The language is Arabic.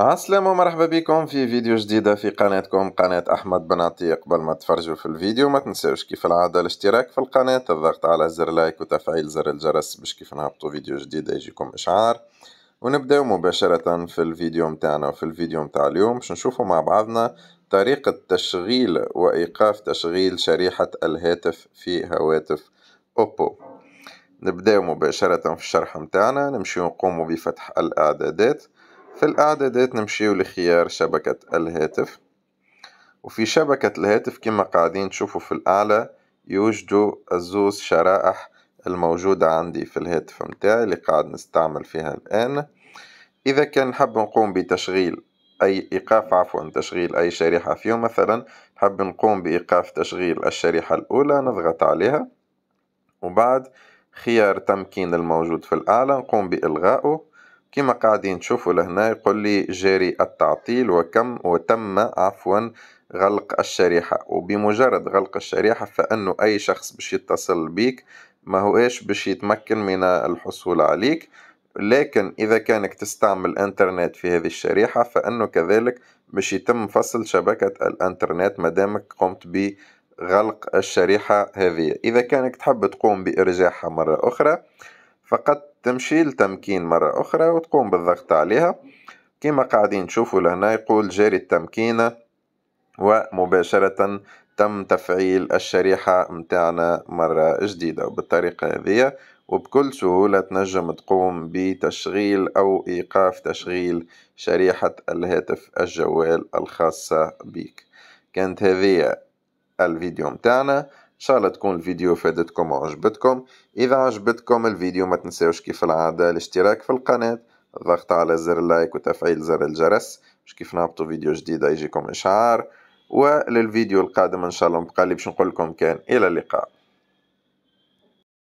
السلام ومرحبا بكم في فيديو جديدة في قناتكم قناة أحمد بن عطية قبل ما تفرجوا في الفيديو ما تنسوش كيف العادة الاشتراك في القناة الضغط على زر لايك وتفعيل زر الجرس باش كيف نهبطوا فيديو جديد يجيكم إشعار ونبداو مباشرة في الفيديو متاعنا وفي الفيديو متاع اليوم باش نشوفوا مع بعضنا طريقة تشغيل وإيقاف تشغيل شريحة الهاتف في هواتف أوبو نبداو مباشرة في الشرح متاعنا نمشيو نقوم بفتح الإعدادات في الإعدادات نمشيو لخيار شبكة الهاتف وفي شبكة الهاتف كما قاعدين تشوفوا في الأعلى يوجد الزوز شرائح الموجودة عندي في الهاتف متاعي اللي قاعد نستعمل فيها الآن إذا كان نحب نقوم بتشغيل أي إيقاف عفوا تشغيل أي شريحة فيهم مثلا نحب نقوم بإيقاف تشغيل الشريحة الأولى نضغط عليها وبعد خيار تمكين الموجود في الأعلى نقوم بإلغائه كما قاعدين تشوفوا لهنا يقول لي جاري التعطيل وكم وتم عفوا غلق الشريحة وبمجرد غلق الشريحة فإنه أي شخص باش يتصل بيك ما إيش باش يتمكن من الحصول عليك لكن إذا كانك تستعمل إنترنت في هذه الشريحة فإنه كذلك باش يتم فصل شبكة الإنترنت مادامك قمت بغلق الشريحة هذه إذا كانك تحب تقوم بإرجاعها مرة أخرى فقط تمشي لتمكين مرة أخرى وتقوم بالضغط عليها كما قاعدين تشوفوا لهنا يقول جاري التمكين ومباشرة تم تفعيل الشريحة متاعنا مرة جديدة وبالطريقة هذه وبكل سهولة تنجم تقوم بتشغيل أو إيقاف تشغيل شريحة الهاتف الجوال الخاصة بك كانت هذه الفيديو متاعنا شاء الله تكون الفيديو فادتكم وعجبتكم إذا عجبتكم الفيديو ما تنساوش كيف العادة الاشتراك في القناة الضغط على زر اللايك وتفعيل زر الجرس باش كيف نهبطوا فيديو جديد يجيكم إشعار وللفيديو القادم إن شاء الله مبقى لي باش نقول لكم كان إلى اللقاء